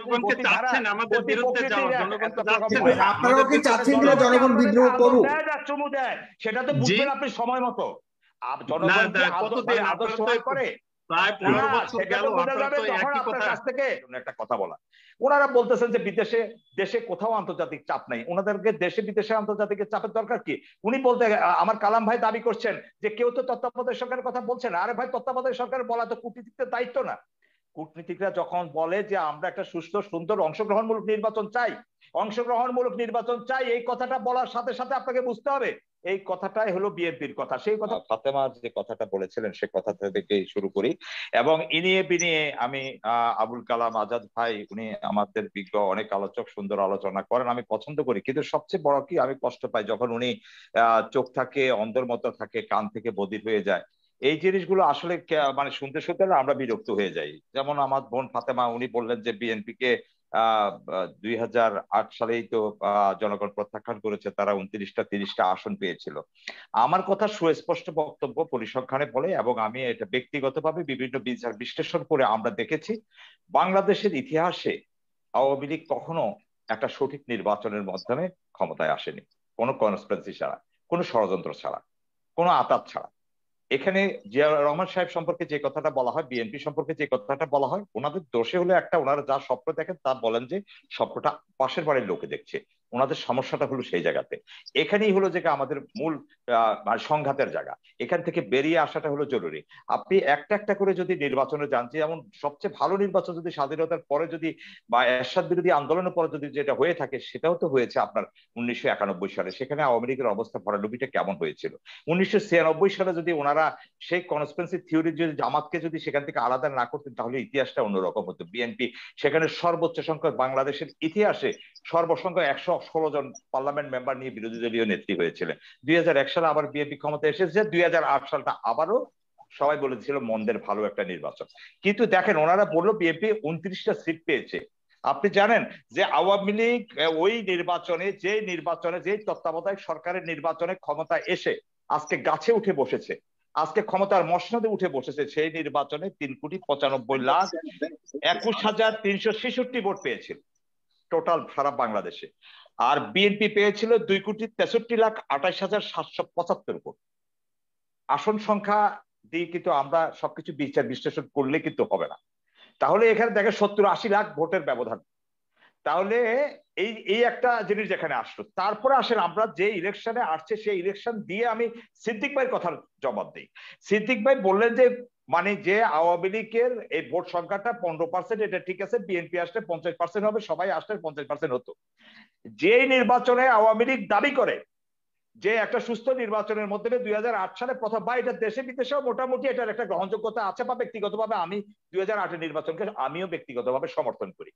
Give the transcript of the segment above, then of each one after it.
জনগণকে চাচ্ছেন আমাদের বিরুদ্ধে জনগণ চাচ্ছেন আপনারাও কি চাচ্ছেন যে জনগণ বিদ্রোহ করুক সেটা তো বুঝবেন আপনি সময় মতো জনগণকে কতদিন আদর্শ করে ওনারা বলতেছেন যে বিদেশে দেশে কোথাও আন্তর্জাতিক চাপ নাই ওনাদেরকে দেশে বিদেশে আন্তর্জাতিক চাপের দরকার কি উনি বলতে আমার কালাম ভাই দাবি করছেন যে কেউ তো তত্ত্বাবধায়ক সরকারের কথা বলছেন আরে ভাই তত্ত্বাবধায়ক সরকার বলা তো কূটনীতিতে দায়িত্ব না কূটনীতিকরা যখন বলে যে আমরা একটা সুস্থ সুন্দর অংশগ্রহণমূলক নির্বাচন চাই অংশগ্রহণমূলক নির্বাচন চাই এই কথাটা বলার সাথে সাথে আপনাকে বুঝতে হবে এই কথাটাই হলো বিএনপির কথা সেই কথা ফাতেমা যে কথাটা বলেছিলেন সে কথা থেকে শুরু করি এবং ইনিয়ে বিনিয়ে আমি আবুল কালাম আজাদ ভাই উনি আমাদের বিজ্ঞ অনেক আলোচক সুন্দর আলোচনা করেন আমি পছন্দ করি কিন্তু সবচেয়ে বড় কি আমি কষ্ট পাই যখন উনি চোখ থাকে অন্তর্মত থাকে কান থেকে বদির হয়ে যায় এই জিনিসগুলো আসলে মানে শুনতে শুনতে না আমরা বিরক্ত হয়ে যাই যেমন আমার বোন ফাতেমা উনি বললেন যে বিএনপি কে দুই হাজার আট সালেই তো জনগণ প্রত্যাখ্যান করেছে তারা উনত্রিশটা তিরিশটা আসন পেয়েছিল আমার কথা সুস্পষ্ট বক্তব্য পরিসংখ্যানে বলে এবং আমি এটা ব্যক্তিগতভাবে বিভিন্ন বিচার বিশ্লেষণ করে আমরা দেখেছি বাংলাদেশের ইতিহাসে আওয়ামী লীগ কখনো একটা সঠিক নির্বাচনের মাধ্যমে ক্ষমতায় আসেনি কোনো কনস্পেন্সি ছাড়া কোনো ষড়যন্ত্র ছাড়া কোনো আতাত ছাড়া এখানে জিয়া রহমান সাহেব সম্পর্কে যে কথাটা বলা হয় বিএনপি সম্পর্কে যে কথাটা বলা হয় ওনাদের দোষে হলে একটা ওনারা যা স্বপ্ন দেখেন তা বলেন যে স্বপ্নটা পাশের বাড়ির লোকে দেখছে ওনাদের সমস্যাটা হলো সেই জায়গাতে এখানেই হলো যে আমাদের মূল মানে সংঘাতের জায়গা এখান থেকে বেরিয়ে আসাটা হলো জরুরি আপনি একটা একটা করে যদি নির্বাচনে যান যেমন সবচেয়ে ভালো নির্বাচন যদি স্বাধীনতার পরে যদি বা এরশাদ বিরোধী আন্দোলনের পরে যদি যেটা হয়ে থাকে সেটাও তো হয়েছে আপনার উনিশশো একানব্বই সালে সেখানে আওয়ামী লীগের অবস্থা ভরাডুবিটা কেমন হয়েছিল উনিশশো ছিয়ানব্বই সালে যদি ওনারা সেই কনসপেন্সি থিওরি যদি জামাতকে যদি সেখান থেকে আলাদা না করতেন তাহলে ইতিহাসটা অন্যরকম হতো বিএনপি সেখানে সর্বোচ্চ সংখ্যক বাংলাদেশের ইতিহাসে সর্বসংখ্যক একশো ষোলো জন পার্লামেন্ট মেম্বার নিয়ে বিরোধী দলীয় নেত্রী হয়েছিলেন দুই সালে আবার বিএনপি ক্ষমতা এসেছে দুই সালটা আবারও সবাই বলেছিল মন্দের ভালো একটা নির্বাচন কিন্তু দেখেন ওনারা বললো বিএনপি উনত্রিশটা সিট পেয়েছে আপনি জানেন যে আওয়ামী লীগ ওই নির্বাচনে যে নির্বাচনে যে তত্ত্বাবধায়ক সরকারের নির্বাচনে ক্ষমতা এসে আজকে গাছে উঠে বসেছে আজকে ক্ষমতার মসনদে উঠে বসেছে সেই নির্বাচনে তিন কোটি পঁচানব্বই লাখ একুশ হাজার তিনশো ছেষট্টি ভোট পেয়েছিল টোটাল সারা বাংলাদেশে আর বিএনপি পেয়েছিল দুই কোটি তেষট্টি লাখ আঠাশ হাজার সাতশো পঁচাত্তর ভোট আসন সংখ্যা দিয়ে কিন্তু আমরা সবকিছু বিচার বিশ্লেষণ করলে কিন্তু হবে না তাহলে এখানে দেখে সত্তর আশি লাখ ভোটের ব্যবধান তাহলে এই এই একটা জিনিস যেখানে আসলো তারপরে আসেন আমরা যে ইলেকশনে আসছে সেই ইলেকশন দিয়ে আমি সিদ্দিক ভাইয়ের কথার জবাব দিই সিদ্দিক ভাই বললেন যে মানে যে আওয়ামী লীগের এই ভোট সংখ্যাটা পনেরো পার্সেন্ট এটা ঠিক আছে বিএনপি আসলে পঞ্চাশ পার্সেন্ট হবে সবাই আসলে পঞ্চাশ পার্সেন্ট হতো যে নির্বাচনে আওয়ামী লীগ দাবি করে যে একটা সুস্থ নির্বাচনের মধ্যে দুই সালে প্রথম বা এটা দেশে বিদেশেও মোটামুটি এটার একটা গ্রহণযোগ্যতা আছে বা ব্যক্তিগতভাবে আমি দুই হাজার আটের নির্বাচনকে আমিও ব্যক্তিগতভাবে সমর্থন করি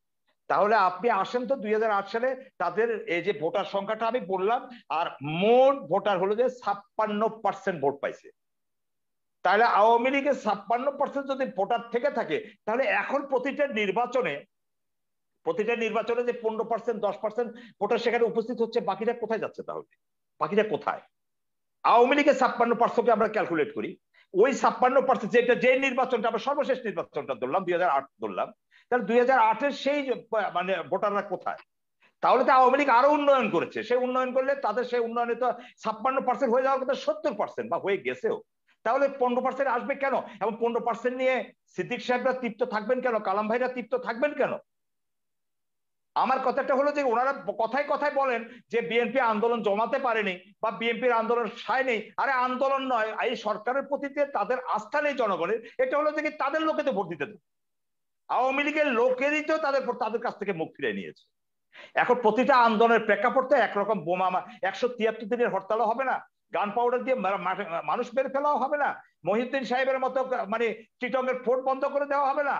তাহলে আপনি আসেন তো দুই হাজার আট সালে তাদের এই যে ভোটার সংখ্যাটা আমি বললাম আর মোট ভোটার হলো যে ছাপ্পান্ন পার্সেন্ট ভোট পাইছে তাহলে আওয়ামী লীগের ছাপ্পান্ন পার্সেন্ট যদি ভোটার থেকে থাকে তাহলে এখন প্রতিটা নির্বাচনে প্রতিটা নির্বাচনে যে পনেরো পার্সেন্ট দশ পার্সেন্ট ভোটার সেখানে উপস্থিত হচ্ছে বাকিটা কোথায় যাচ্ছে তাহলে বাকিটা কোথায় আওয়ামী লীগের ছাপ্পান্ন পার্সেন্টকে আমরা ক্যালকুলেট করি ওই ছাপ্পান্ন পার্সেন্ট যেটা যে নির্বাচনটা আমরা সর্বশেষ নির্বাচনটা ধরলাম দুই হাজার আট ধরলাম তাহলে দুই হাজার আটের সেই মানে ভোটাররা কোথায় তাহলে তো আওয়ামী লীগ আরো উন্নয়ন করেছে সেই উন্নয়ন করলে তাদের সেই উন্নয়নে তো ছাপ্পান্ন পার্সেন্ট হয়ে যাওয়ার কথা সত্তর পার্সেন্ট বা হয়ে গেছেও তাহলে পনেরো পার্সেন্ট আসবে কেন এবং পনেরো পার্সেন্ট নিয়ে সিদ্দিক সাহেবরা তৃপ্ত থাকবেন কেন কালাম ভাইরা তৃপ্ত থাকবেন কেন আমার কথাটা হলো যে ওনারা কথায় কথায় বলেন যে বিএনপি আন্দোলন জমাতে পারেনি বা বিএনপির আন্দোলন সায় নেই আরে আন্দোলন নয় এই সরকারের প্রতি তাদের আস্থা নেই জনগণের এটা হলো যে তাদের লোকে তো ভোট দিতে আওয়ামী লীগের লোকেরই তো তাদের তাদের কাছ থেকে মুখ ফিরে নিয়েছে এখন প্রতিটা আন্দোলনের প্রেক্ষাপটে একরকম বোমা একশো তিয়াত্তর দিনের হরতালও হবে না গান পাউডার দিয়ে মানুষ মেরে ফেলাও হবে না মহিউদ্দিন সাহেবের মতো মানে চিটঙ্গের ফোর্ট বন্ধ করে দেওয়া হবে না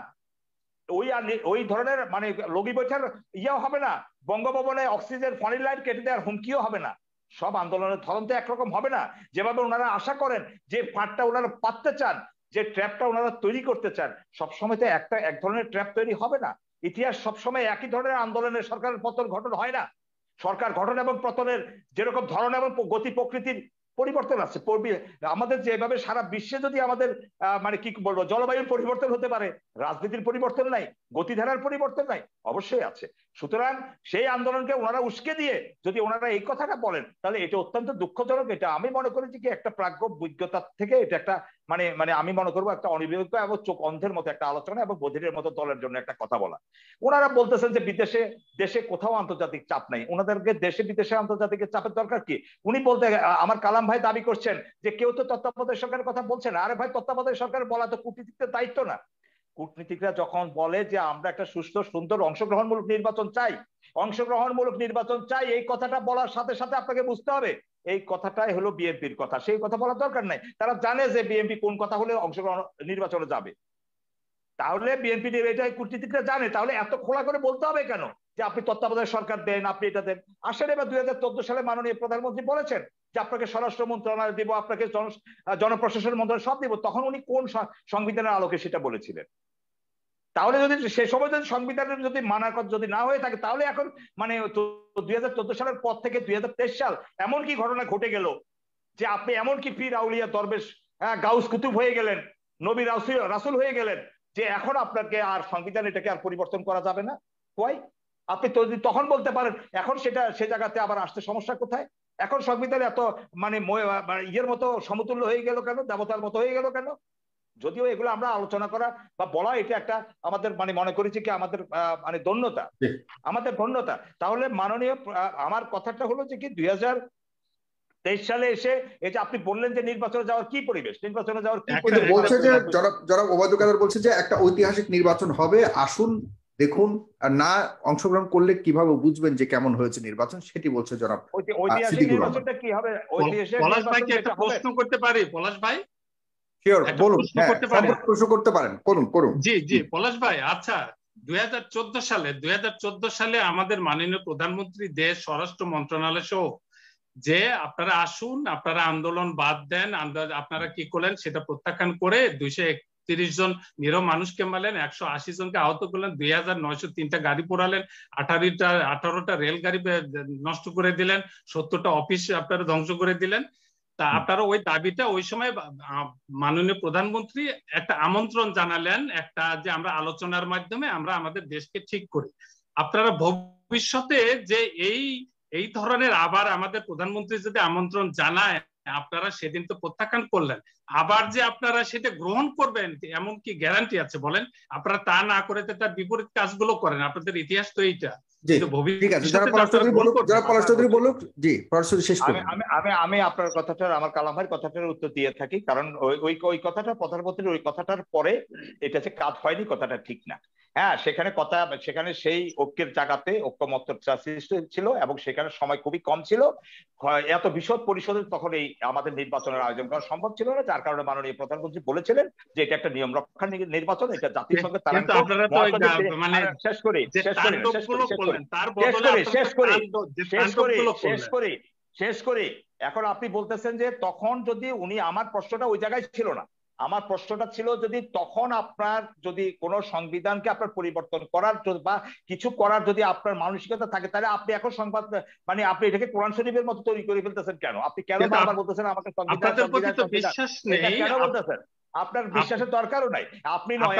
ওই ওই ধরনের মানে লগি বৈঠার ইয়েও হবে না বঙ্গভবনে অক্সিজেন ফনির লাইন কেটে দেওয়ার হুমকিও হবে না সব আন্দোলনের ধরন তো একরকম হবে না যেভাবে ওনারা আশা করেন যে ফাঁটটা ওনারা পাততে চান যে ট্র্যাপটা ওনারা তৈরি করতে চান সবসময় তো একটা এক ধরনের ট্র্যাপ তৈরি হবে না ইতিহাস সবসময় একই ধরনের আন্দোলনের সরকারের পতন ঘটন হয় না সরকার গঠন এবং পতনের যেরকম ধরন এবং গতি প্রকৃতির পরিবর্তন আছে আমাদের যেভাবে সারা বিশ্বে যদি আমাদের মানে কি বলবো জলবায়ুর পরিবর্তন হতে পারে রাজনীতির পরিবর্তন নাই গতিধারার পরিবর্তন নাই অবশ্যই আছে সুতরাং সেই আন্দোলনকে ওনারা উস্কে দিয়ে যদি ওনারা এই কথাটা বলেন তাহলে এটা অত্যন্ত দুঃখজনক এটা আমি মনে করি যে একটা প্রাজ্ঞ বিজ্ঞতার থেকে এটা একটা মানে মানে আমি মনে করবো একটা অনিবেদিত এবং চোখ অন্ধের মতো একটা আলোচনা এবং বধিরের মতো দলের জন্য একটা কথা বলা ওনারা বলতেছেন যে বিদেশে দেশে কোথাও আন্তর্জাতিক চাপ নাই ওনাদেরকে দেশে বিদেশে আন্তর্জাতিক চাপের দরকার কি উনি বলতে আমার কালাম ভাই দাবি করছেন যে কেউ তো তত্ত্বাবধায়ক সরকারের কথা বলছেন আরে ভাই তত্ত্বাবধায়ক সরকার বলা তো কূটনীতিতে দায়িত্ব না কূটনীতিকরা যখন বলে যে আমরা একটা সুস্থ সুন্দর অংশগ্রহণমূলক নির্বাচন চাই অংশগ্রহণমূলক নির্বাচন চাই এই কথাটা বলার সাথে সাথে আপনাকে বুঝতে হবে এই কথাটাই হলো বিএনপির কথা সেই কথা বলার দরকার নাই তারা জানে যে বিএনপি কোন কথা হলে অংশগ্রহণ নির্বাচনে যাবে তাহলে বিএনপি এটাই কূটনীতিকরা জানে তাহলে এত খোলা করে বলতে হবে কেন যে আপনি তত্ত্বাবধায়ক সরকার দেন আপনি এটা দেন আসেন এবার দুই হাজার চোদ্দ সালে মাননীয় প্রধানমন্ত্রী বলেছেন যে আপনাকে স্বরাষ্ট্র মন্ত্রণালয় দিব আপনাকে জনপ্রশাসন মন্ত্রণালয় সব দিব তখন উনি কোন সংবিধানের আলোকে সেটা বলেছিলেন তাহলে যদি সে সময় যদি সংবিধানের যদি মানাকত যদি না হয়ে থাকে তাহলে এখন মানে দুই হাজার সালের পর থেকে দুই সাল এমন কি ঘটনা ঘটে গেল যে আপনি এমন কি পীর আউলিয়া দরবেশ হ্যাঁ গাউস কুতুব হয়ে গেলেন নবী রাসুল রাসুল হয়ে গেলেন যে এখন আপনাকে আর সংবিধান এটাকে আর পরিবর্তন করা যাবে না কোয়াই আপনি তো যদি তখন বলতে পারেন এখন সেটা সে জায়গাতে আবার আসতে সমস্যা কোথায় এখন সংবিধান এত মানে, মানে ইয়ের মতো সমতুল্য হয়ে গেল কেন দেবতার মতো হয়ে গেল কেন যদিও এগুলো আমরা আলোচনা করা বা বলা এটা একটা আমাদের মানে মনে করেছি কি আমাদের মানে ধন্যতা আমাদের ধন্যতা তাহলে মাননীয় আমার কথাটা হলো যে কি দুই তেইশ সালে এসে এই যে আপনি বললেন যে নির্বাচনে যাওয়ার কি পরিবেশ নির্বাচনে যাওয়ার কি বলছে যে যারা ওবায়দুল কাদের বলছে যে একটা ঐতিহাসিক নির্বাচন হবে আসুন দেখুন না অংশগ্রহণ করলে কিভাবে বুঝবেন যে কেমন হয়েছে নির্বাচন সেটি বলছে জনাব ঐতিহাসিক নির্বাচনটা কি হবে ঐতিহাসিক একটা প্রশ্ন করতে পারি পলাশ ভাই হ্যাঁ, আচ্ছা, সালে আমাদের মাননীয় প্রধানমন্ত্রী দেশ স্বরাষ্ট্র মন্ত্রণালয় সহ যে আপনারা আসুন আপনারা আন্দোলন বাদ দেন আপনারা কি করলেন সেটা প্রত্যাখ্যান করে দুইশো তিরিশ জন নিরব মানুষকে মারলেন একশো আশি জনকে আহত করলেন দুই হাজার নয়শো তিনটা গাড়ি পোড়ালেন আঠারোটা আঠারোটা রেল গাড়ি নষ্ট করে দিলেন সত্তরটা অফিস আপনারা ধ্বংস করে দিলেন তা আপনারা ওই দাবিটা ওই সময় মাননীয় প্রধানমন্ত্রী একটা আমন্ত্রণ জানালেন একটা যে আমরা আলোচনার মাধ্যমে আমরা আমাদের দেশকে ঠিক করি আপনারা ভবিষ্যতে যে এই এই ধরনের আবার আমাদের প্রধানমন্ত্রী যদি আমন্ত্রণ জানায় আপনারা সেদিন তো প্রত্যাখ্যান করলেন আবার যে আপনারা সেটা গ্রহণ করবেন এমন কি গ্যারান্টি আছে বলেন আপনারা তা না করে তার বিপরীত কাজগুলো করেন আপনাদের ইতিহাস তো এইটা আমি আপনার কথাটার আমার কথাটার উত্তর দিয়ে থাকি কারণ ওই ওই কথাটা পত্রের ওই কথাটার পরে এটা যে কাজ হয়নি কথাটা ঠিক না হ্যাঁ সেখানে কথা সেখানে সেই ঐক্যের জায়গাতে ঐক্যমত্য সৃষ্টি ছিল এবং সেখানে সময় খুবই কম ছিল এত বিশদ পরিষদে তখন এই আমাদের নির্বাচনের আয়োজন করা সম্ভব ছিল না যার কারণে মাননীয় প্রধানমন্ত্রী বলেছিলেন যে এটা একটা নিয়ম রক্ষার নির্বাচন এটা জাতির সঙ্গে তারা শেষ করে শেষ করি শেষ করি শেষ করি শেষ করি শেষ করি এখন আপনি বলতেছেন যে তখন যদি উনি আমার প্রশ্নটা ওই জায়গায় ছিল না আমার প্রশ্নটা ছিল যদি তখন আপনার যদি কোন সংবিধানকে আপনার পরিবর্তন করার বা কিছু করার যদি আপনার মানসিকতা থাকে তাহলে আপনি এখন সংবাদ মানে আপনি এটাকে কোরআন শরীফের মতো তৈরি করে ফেলতেছেন কেন আপনি কেন বারবার বলতেছেন আমাকে সংবিধান কেন বলতেছেন আপনার বিশ্বাসের দরকারও নাই আপনি নয়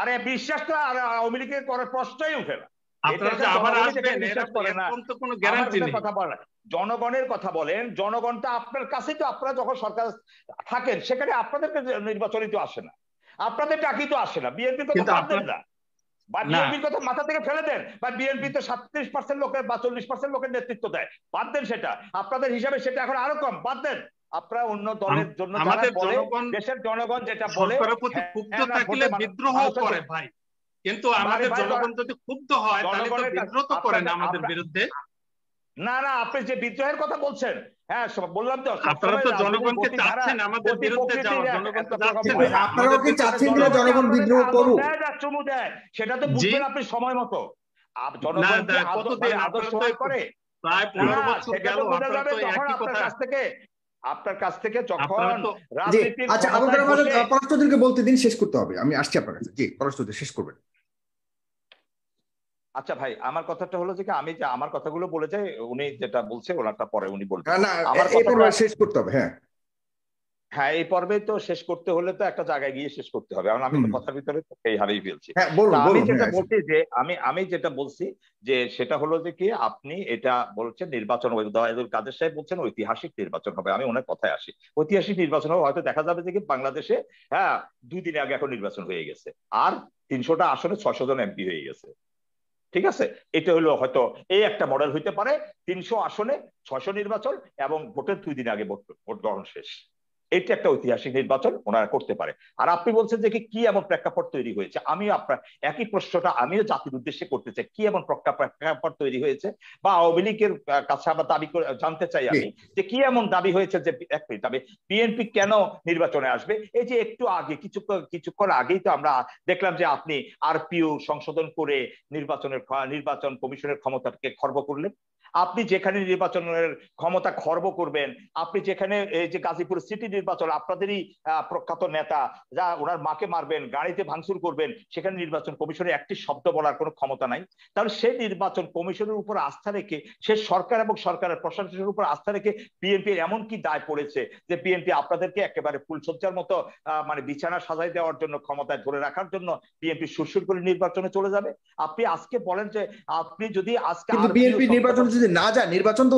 আরে বিশ্বাস তো আওয়ামী লীগের করার প্রশ্নই উঠে না জনগণের কথা বলেন জনগণটা আপনার কাছে তো আপনারা যখন সরকার থাকেন সেখানে আপনাদেরকে নির্বাচনই তো আসে না আপনাদের টাকি তো আসে না বিএনপি বা বিএনপির কথা মাথা থেকে ফেলে দেন বা বিএনপি তো সাতত্রিশ পার্সেন্ট লোকের বা চল্লিশ পার্সেন্ট লোকের নেতৃত্ব দেয় বাদ দেন সেটা আপনাদের হিসাবে সেটা এখন আরো কম বাদ দেন আপনারা অন্য দলের জন্য আমাদের জনগণ দেশের জনগণ যেটা বলে হ্যাঁ, হ্যাঁ, বিদ্রোহ করে ভাই কিন্তু আমাদের জনগণ যদি ক্ষুব্ধ হয় তাহলে তো বিদ্রোহ তো করেন আমাদের বিরুদ্ধে না না আপনি যে বিদ্রোহের কথা বলছেন হ্যাঁ বললাম তো আপনারা তো জনগণকে চাচ্ছেন আমাদের বিরুদ্ধে যাওয়ার জনগণ তো চাচ্ছেন কি চাচ্ছেন যে জনগণ বিদ্রোহ করুক চুমু দেয় সেটা তো বুঝবেন আপনি সময় মতো আদর্শ মানে করে প্রায় পনেরো বছর গেল তো একই কথা থেকে আপনার কাছ থেকে যখন আচ্ছা বলতে দিন শেষ করতে হবে আমি আসছি আপনার কাছে জি শেষ করবেন আচ্ছা ভাই আমার কথাটা হলো যে আমি যে আমার কথাগুলো বলে যাই উনি যেটা বলছে ওনারটা পরে উনি বলবেন আমার কথা শেষ করতে হবে হ্যাঁ হ্যাঁ এই পর্বে তো শেষ করতে হলে তো একটা জায়গায় গিয়ে শেষ করতে হবে কারণ আমি কথার ভিতরে এই হারিয়ে ফেলছি হ্যাঁ, আমি যেটা হ্যাঁ। বলছি যে আমি আমি যেটা বলছি যে সেটা হলো যে কি আপনি এটা বলছেন নির্বাচন হবে কাদের সাহেব বলছেন ঐতিহাসিক নির্বাচন হবে আমি অনেক কথায় আসি ঐতিহাসিক নির্বাচন হবে হয়তো দেখা যাবে যে কি বাংলাদেশে হ্যাঁ দুই দিন আগে এখন নির্বাচন হয়ে গেছে আর তিনশোটা আসনে ছশো জন এমপি হয়ে গেছে ঠিক আছে এটা হলো হয়তো এই একটা মডেল হইতে পারে তিনশো আসনে ছয়শ নির্বাচন এবং ভোটের দুই দিন আগে ভোট ভোট গ্রহণ শেষ এটি একটা ঐতিহাসিক নির্বাচন ওনারা করতে পারে আর আপনি বলছেন যে কি এমন প্রেক্ষাপট তৈরি হয়েছে আমি আপনার একই প্রশ্নটা আমিও জাতির উদ্দেশ্যে করতে চাই কি এমন প্রেক্ষাপট তৈরি হয়েছে বা আওয়ামী লীগের কাছে আমরা দাবি জানতে চাই আমি যে কি এমন দাবি হয়েছে যে এক মিনিট আমি বিএনপি কেন নির্বাচনে আসবে এই যে একটু আগে কিছু কিছুক্ষণ আগেই তো আমরা দেখলাম যে আপনি আরপিও সংশোধন করে নির্বাচনের নির্বাচন কমিশনের ক্ষমতাকে খর্ব করলেন আপনি যেখানে নির্বাচনের ক্ষমতা খর্ব করবেন আপনি যেখানে এই যে গাজীপুর সিটি নির্বাচন আপনাদেরই প্রখ্যাত নেতা যা ওনার মাকে মারবেন গাড়িতে ভাঙচুর করবেন সেখানে নির্বাচন কমিশনের একটি শব্দ বলার কোনো ক্ষমতা নাই তাহলে সেই নির্বাচন কমিশনের উপর আস্থা রেখে সে সরকার এবং সরকারের প্রশাসনের উপর আস্থা রেখে বিএনপির এমন কি দায় পড়েছে যে বিএনপি আপনাদেরকে একেবারে ফুলসজ্জার মতো মানে বিছানা সাজাই দেওয়ার জন্য ক্ষমতায় ধরে রাখার জন্য বিএনপি সুরসুর করে নির্বাচনে চলে যাবে আপনি আজকে বলেন যে আপনি যদি আজকে বিএনপি নির্বাচন যদি না যায় নির্বাচন তো